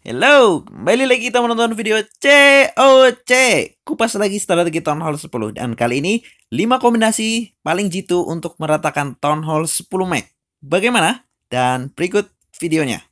Hello, kembali lagi kita menonton video COC Kupas lagi strategi Town Hall 10 Dan kali ini 5 kombinasi paling jitu untuk meratakan Town Hall 10 Mac Bagaimana? Dan berikut videonya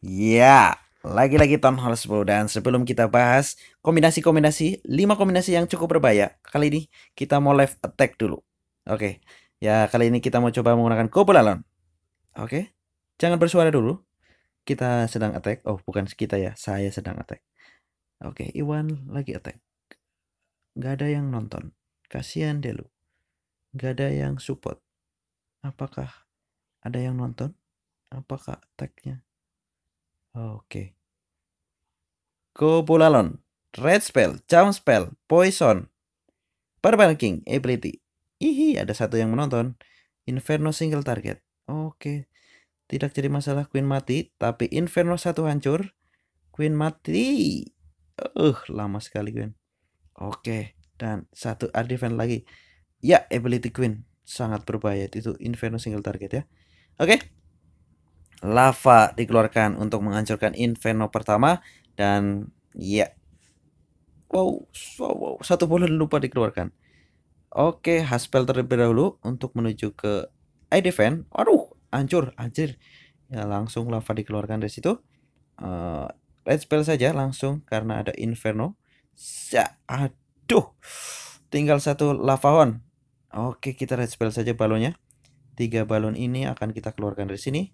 Ya, yeah. Lagi-lagi Town Hall 10 dan sebelum kita bahas kombinasi-kombinasi 5 kombinasi yang cukup berbahaya Kali ini kita mau live attack dulu Oke ya kali ini kita mau coba menggunakan Kobolalon Oke jangan bersuara dulu Kita sedang attack Oh bukan kita ya saya sedang attack Oke Iwan lagi attack Gak ada yang nonton Kasihan deh lu Gak ada yang support Apakah ada yang nonton? Apakah attacknya? Oke. Kopulalon, Red Spell, Charm Spell, Poison, Purple King, Ability. Ihi, ada satu yang menonton. Inferno single target. Oke. Tidak jadi masalah Queen mati, tapi Inferno satu hancur. Queen mati. Uh, lama sekali Queen. Oke, dan satu art event lagi. Ya, ability Queen sangat berbahaya itu Inferno single target ya. Oke, lava dikeluarkan untuk menghancurkan inferno pertama dan ya yeah. wow, wow, wow satu bulan lupa dikeluarkan Oke, Haspel terlebih dahulu untuk menuju ke eye defense. Aduh, hancur, hancur Ya langsung lava dikeluarkan dari situ. Uh, red spell saja langsung karena ada inferno. Ya, aduh. Tinggal satu lava on Oke, kita red spell saja balonnya. Tiga balon ini akan kita keluarkan dari sini.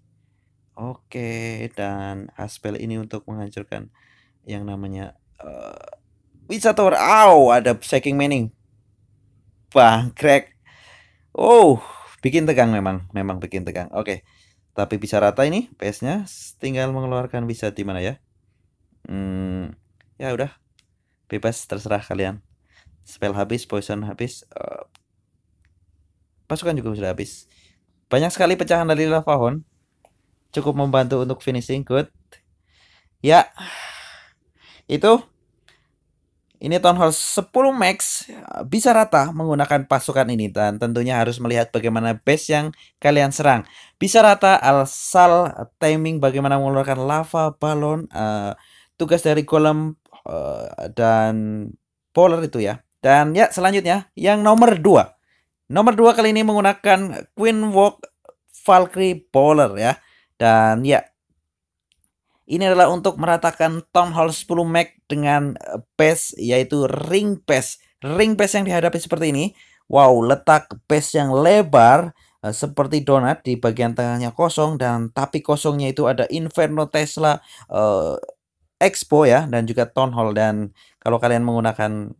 Oke, dan aspel ini untuk menghancurkan yang namanya uh, Tower. Au, ada shaking manning. crack. Oh, bikin tegang memang, memang bikin tegang. Oke. Tapi bisa rata ini PS-nya, tinggal mengeluarkan bisa di mana ya? Hmm, ya udah. Bebas terserah kalian. Spell habis, poison habis, uh, pasukan juga sudah habis. Banyak sekali pecahan dari lava cukup membantu untuk finishing good. Ya. Itu ini Town Hall 10 Max bisa rata menggunakan pasukan ini dan tentunya harus melihat bagaimana base yang kalian serang. Bisa rata asal timing bagaimana mengeluarkan lava, balon, uh, tugas dari golem uh, dan polar itu ya. Dan ya selanjutnya yang nomor 2. Nomor 2 kali ini menggunakan Queen Walk Valkyrie polar ya. Dan ya, ini adalah untuk meratakan Town Hall 10 Mac dengan eh, pes, yaitu ring pes, Ring pes yang dihadapi seperti ini. Wow, letak pes yang lebar eh, seperti donat di bagian tengahnya kosong dan tapi kosongnya itu ada Inferno Tesla uh, Expo ya dan juga Town Hall dan kalau kalian menggunakan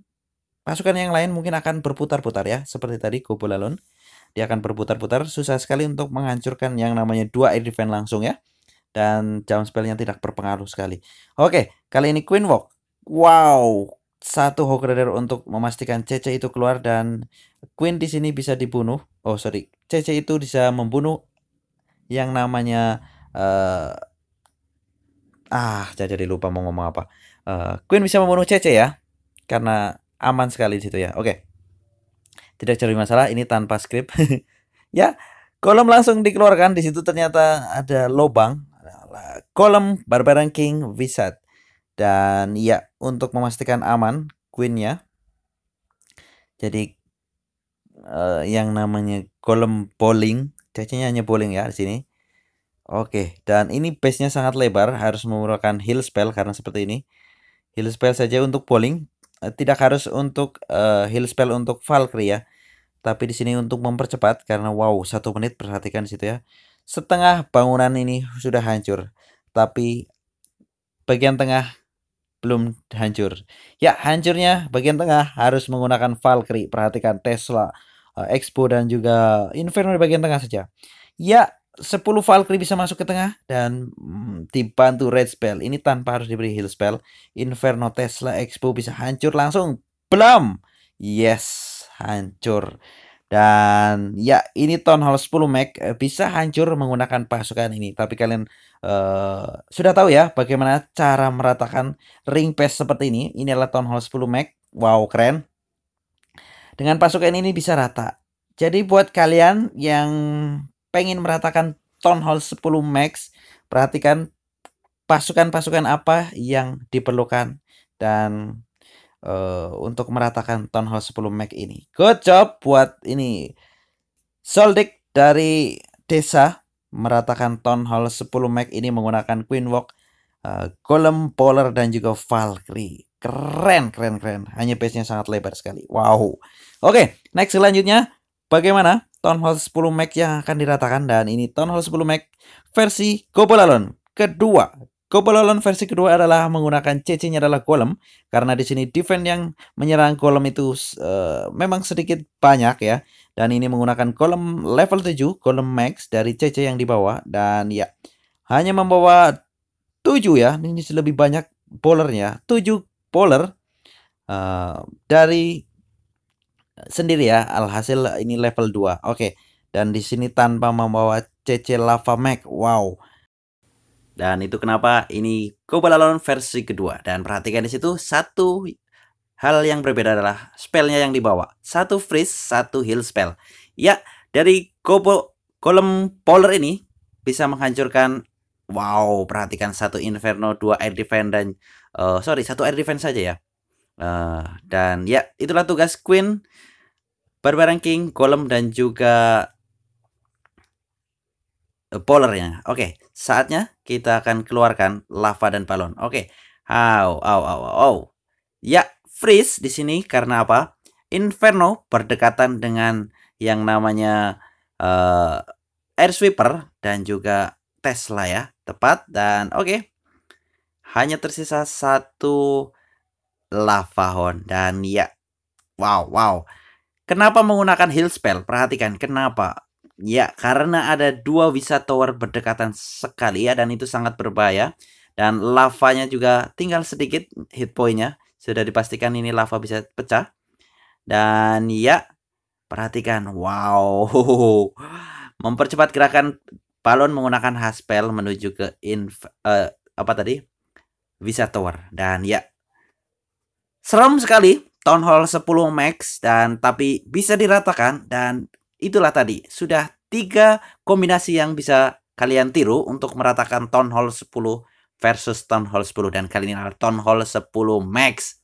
pasukan yang lain mungkin akan berputar-putar ya seperti tadi lalon dia akan berputar-putar susah sekali untuk menghancurkan yang namanya dua air defense langsung ya dan jam spellnya tidak berpengaruh sekali oke kali ini Queen Walk wow satu hog Rider untuk memastikan CC itu keluar dan Queen di sini bisa dibunuh. Oh sorry, CC itu bisa membunuh yang namanya uh, ah jadi lupa mau ngomong apa. Uh, Queen bisa membunuh CC ya karena aman sekali di situ ya. Oke. Okay. Tidak cari masalah, ini tanpa skrip. ya, kolom langsung dikeluarkan. Di situ ternyata ada lobang. Kolom barbaran King wizard Dan ya, untuk memastikan aman queennya. Jadi uh, yang namanya kolom bowling, cacingnya hanya bowling ya di sini. Oke, dan ini base-nya sangat lebar, harus menggunakan heal spell karena seperti ini. Heal spell saja untuk bowling Eh, tidak harus untuk uh, heal spell untuk Valkyrie ya. Tapi di sini untuk mempercepat karena wow satu menit perhatikan di situ ya. Setengah bangunan ini sudah hancur, tapi bagian tengah belum hancur. Ya hancurnya bagian tengah harus menggunakan Valkyrie. Perhatikan Tesla, uh, Expo dan juga Inferno di bagian tengah saja. Ya 10 Valkyrie bisa masuk ke tengah dan mm, dibantu Red Spell. Ini tanpa harus diberi heal spell. Inferno Tesla Expo bisa hancur langsung. belum Yes, hancur. Dan ya ini Town Hall 10 Mac eh, bisa hancur menggunakan pasukan ini. Tapi kalian uh, sudah tahu ya bagaimana cara meratakan ring pass seperti ini. Ini adalah Town Hall 10 Mac. Wow, keren. Dengan pasukan ini bisa rata. Jadi buat kalian yang pengen meratakan Town Hall 10 Max, perhatikan pasukan-pasukan apa yang diperlukan dan uh, untuk meratakan Town Hall 10 Max ini. Good job buat ini Soldik dari desa meratakan Town Hall 10 Max ini menggunakan Queen Walk, uh, Golem Polar dan juga Valkyrie. Keren, keren, keren. Hanya base-nya sangat lebar sekali. Wow. Oke, okay, next selanjutnya bagaimana Hall 10 max yang akan diratakan dan ini Hall 10 max versi Gobolalon kedua. Gobolalon versi kedua adalah menggunakan CC-nya adalah Golem karena di sini defense yang menyerang Golem itu uh, memang sedikit banyak ya dan ini menggunakan Golem level 7, Golem Max dari CC yang di bawah dan ya hanya membawa 7 ya. Ini lebih banyak bowlernya, 7 bowler uh, eh, dari sendiri ya. Alhasil ini level 2. Oke. Okay. Dan di sini tanpa membawa CC Lava Mac. Wow. Dan itu kenapa ini Kobalalon versi kedua. Dan perhatikan di situ satu hal yang berbeda adalah spellnya yang dibawa. Satu freeze, satu heal spell. Ya, dari Kobo kolom polar ini bisa menghancurkan Wow, perhatikan satu Inferno, dua air defense dan uh, sorry satu air defense saja ya. Uh, dan ya itulah tugas Queen Barbar ranking, kolom dan juga polarnya. Eh, oke, okay. saatnya kita akan keluarkan lava dan balon. Oke. Okay. Au, au, au, au. Ya, freeze di sini karena apa? Inferno berdekatan dengan yang namanya uh, air sweeper dan juga Tesla ya. Tepat dan oke. Okay. Hanya tersisa satu lava horn dan ya. Wow, wow. Kenapa menggunakan heal spell? Perhatikan kenapa. Ya, karena ada dua visa tower berdekatan sekali ya dan itu sangat berbahaya. Dan lavanya juga tinggal sedikit hit pointnya. Sudah dipastikan ini lava bisa pecah. Dan ya, perhatikan. Wow. Mempercepat gerakan balon menggunakan haspel menuju ke inf uh, apa tadi? Visa Tower. Dan ya, serem sekali. Town Hall 10 Max dan tapi bisa diratakan dan itulah tadi sudah tiga kombinasi yang bisa kalian tiru untuk meratakan Town Hall 10 versus Town Hall 10 dan kali ini adalah Town Hall 10 Max.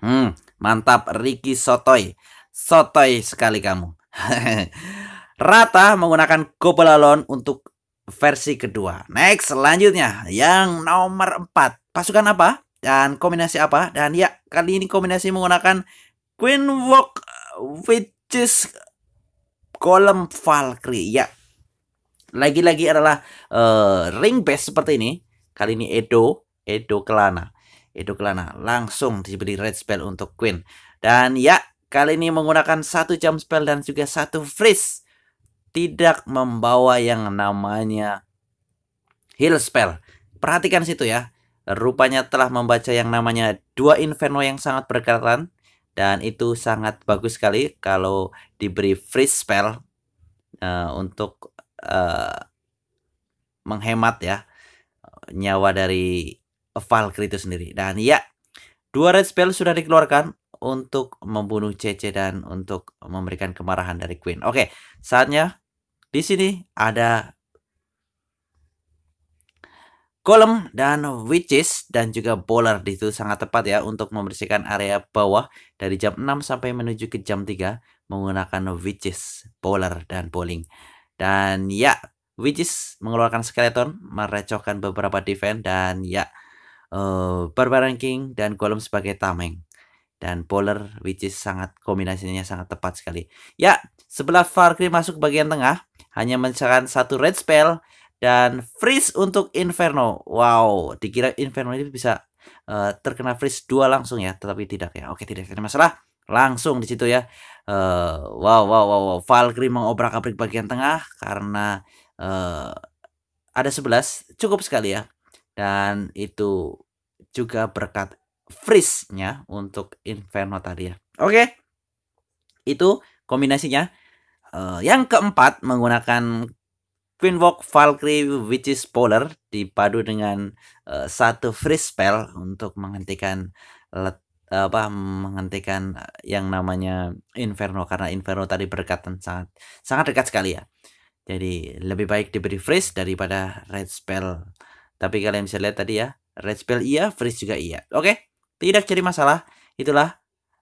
Hmm, mantap Ricky Sotoy. Sotoy sekali kamu. Rata menggunakan Gobelalon untuk versi kedua. Next selanjutnya yang nomor 4. Pasukan apa? dan kombinasi apa dan ya kali ini kombinasi menggunakan Queen Walk which is Golem Valkyrie ya lagi-lagi adalah uh, ring base seperti ini kali ini Edo Edo Kelana Edo Kelana langsung diberi red spell untuk Queen dan ya kali ini menggunakan satu jam spell dan juga satu freeze tidak membawa yang namanya heal spell perhatikan situ ya rupanya telah membaca yang namanya dua inferno yang sangat berkaitan dan itu sangat bagus sekali kalau diberi free spell uh, untuk uh, menghemat ya nyawa dari Valkyrie itu sendiri dan ya dua red spell sudah dikeluarkan untuk membunuh CC dan untuk memberikan kemarahan dari Queen. Oke, saatnya di sini ada Golem dan Witches dan juga Bowler itu sangat tepat ya untuk membersihkan area bawah dari jam 6 sampai menuju ke jam 3 menggunakan Witches, Bowler, dan Bowling. Dan ya, Witches mengeluarkan Skeleton, merecohkan beberapa defense dan ya, uh, Barbarian King dan Golem sebagai tameng. Dan Bowler, Witches sangat kombinasinya sangat tepat sekali. Ya, sebelah Farkri masuk bagian tengah, hanya mencerahkan satu red spell dan freeze untuk Inferno. Wow, dikira Inferno ini bisa uh, terkena freeze dua langsung ya, tetapi tidak ya. Oke, tidak ada masalah. Langsung di situ ya. Uh, wow, wow, wow, wow. Valkyrie mengobrak-abrik bagian tengah karena uh, ada 11, cukup sekali ya. Dan itu juga berkat freeze-nya untuk Inferno tadi ya. Oke. Itu kombinasinya. Uh, yang keempat menggunakan Queenwalk Valkyrie which is Polar dipadu dengan uh, satu free spell untuk menghentikan let, apa menghentikan eh, yang namanya Inferno karena Inferno tadi berdekatan sangat sangat dekat sekali ya. Jadi lebih baik diberi freeze daripada red spell. Tapi kalian bisa lihat tadi ya, red spell iya, freeze juga iya. Oke, tidak jadi masalah. Itulah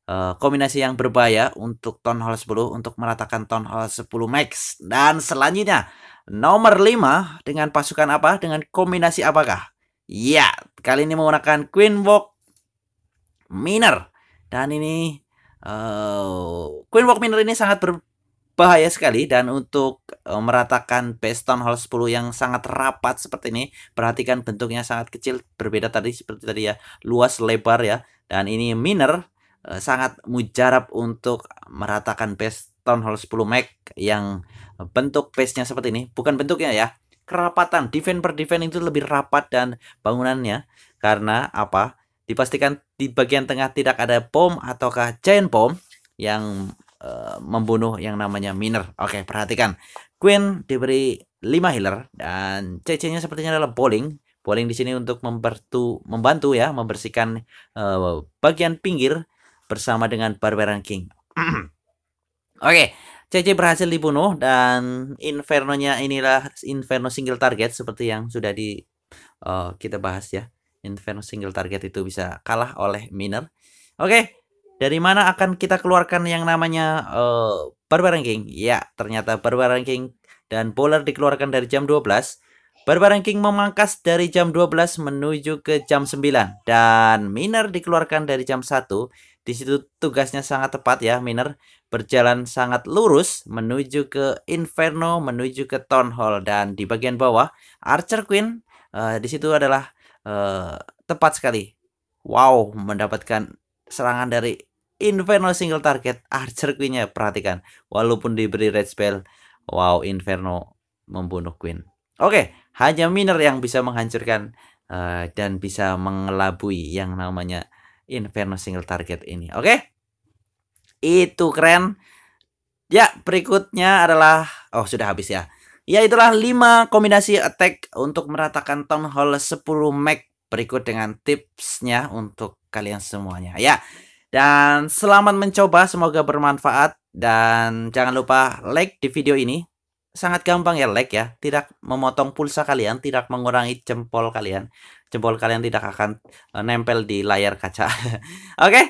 Eh, kombinasi yang berbahaya untuk Town Hall 10 untuk meratakan Town Hall 10 Max. Dan selanjutnya nomor 5 dengan pasukan apa? Dengan kombinasi apakah? Ya, kali ini menggunakan Queen Walk Miner. Dan ini uh, Queen Walk Miner ini sangat berbahaya sekali dan untuk eh, meratakan base Town Hall 10 yang sangat rapat seperti ini, perhatikan bentuknya sangat kecil, berbeda tadi seperti tadi ya, luas lebar ya. Dan ini miner Eh, sangat mujarab untuk meratakan base Town Hall 10 Mac yang bentuk base-nya seperti ini. Bukan bentuknya ya, kerapatan. Defense per defense itu lebih rapat dan bangunannya. Karena apa? Dipastikan di bagian tengah tidak ada bom ataukah chain bom yang uh, membunuh yang namanya miner. Oke, perhatikan. Queen diberi 5 healer dan CC-nya sepertinya adalah bowling. Bowling di sini untuk membantu membantu ya membersihkan uh, bagian pinggir bersama dengan Barbarian King. Oke, okay. CC berhasil dibunuh dan Inferno-nya inilah Inferno single target seperti yang sudah di uh, kita bahas ya. Inferno single target itu bisa kalah oleh miner. Oke, okay. dari mana akan kita keluarkan yang namanya uh, eh, Barbarian King? Ya, ternyata Barbarian King dan Polar dikeluarkan dari jam 12. Barbarian King memangkas dari jam 12 menuju ke jam 9 dan Miner dikeluarkan dari jam 1 di situ tugasnya sangat tepat ya, Miner berjalan sangat lurus menuju ke Inferno, menuju ke Town Hall dan di bagian bawah Archer Queen uh, di situ adalah uh, tepat sekali. Wow, mendapatkan serangan dari Inferno single target Archer Queen-nya perhatikan. Walaupun diberi red spell, wow Inferno membunuh Queen. Oke, okay, hanya Miner yang bisa menghancurkan uh, dan bisa mengelabui yang namanya Inferno single target ini. Oke? Okay? Itu keren. Ya, berikutnya adalah oh sudah habis ya. Ya itulah 5 kombinasi attack untuk meratakan town hall 10 mech berikut dengan tipsnya untuk kalian semuanya. Ya. Dan selamat mencoba, semoga bermanfaat dan jangan lupa like di video ini. Sangat gampang ya like ya, tidak memotong pulsa kalian, tidak mengurangi jempol kalian jempol kalian tidak akan uh, nempel di layar kaca. Oke. okay?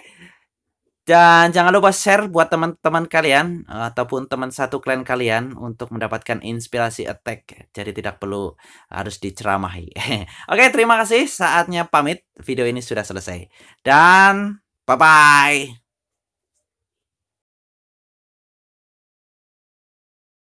Dan jangan lupa share buat teman-teman kalian eh, ataupun teman satu klan kalian untuk mendapatkan inspirasi attack. Jadi tidak perlu harus diceramahi. Oke, terima kasih. Saatnya pamit. Video ini sudah selesai. Dan bye-bye.